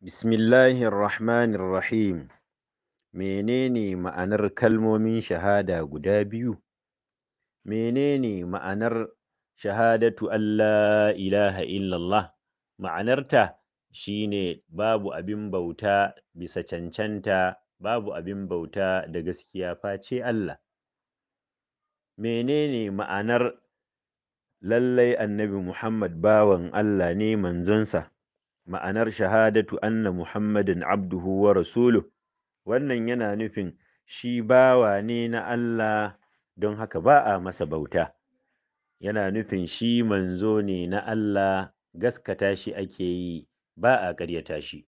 Bismillahirrahmanirrahim. Menene ma'anar kalmomin shahada guda biyu? Menene ma'anar shahadatu Allah ilaha illallah? Ma'anarta shine babu abin bauta bisa cancanta, babu abin bauta da gaskiya face Allah. Menene ma'anar lallai Annabi Muhammad bawan Allah ne manzonsa? ma'anar shahadatu anna muhammadin abduhu wa rasuluhu wannan yana nufin shi bawa ne na Allah don haka ba a masa bauta yana nufin shi manzo ne na Allah gaskata shi ake yi ba a ƙaryata shi